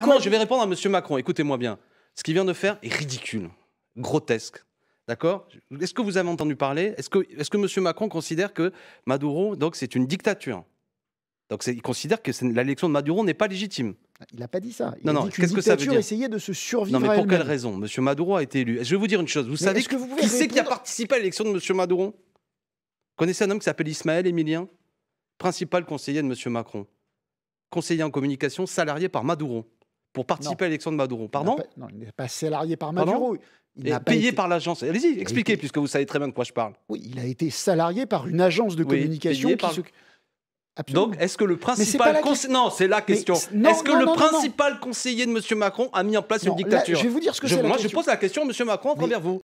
Ah non, je vais répondre à Monsieur Macron, écoutez-moi bien. Ce qu'il vient de faire est ridicule, grotesque. D'accord Est-ce que vous avez entendu parler Est-ce que, est que M. Macron considère que Maduro, donc, c'est une dictature Donc, il considère que l'élection de Maduro n'est pas légitime. Il n'a pas dit ça. Il non, non, qu'est-ce que ça veut dire essayer de se survivre. Non, mais pour quelle raison M. Maduro a été élu. Je vais vous dire une chose. Vous savez que vous qui c'est qui a participé à l'élection de M. Maduro vous Connaissez un homme qui s'appelle Ismaël Emilien Principal conseiller de M. Macron. Conseiller en communication, salarié par Maduro pour participer à l'élection de Maduro. Pardon Non, il n'est pas salarié par Maduro. Il est payé été... par l'agence. Allez-y, expliquez, puisque vous savez très bien de quoi je parle. Oui, il a été salarié par une agence de communication. Donc, est-ce que le principal conseiller... Non, c'est la question. Est-ce que le principal conseiller de M. Macron a mis en place une dictature Je vais vous dire ce que je Moi, je pose la question à M. Macron envers vous.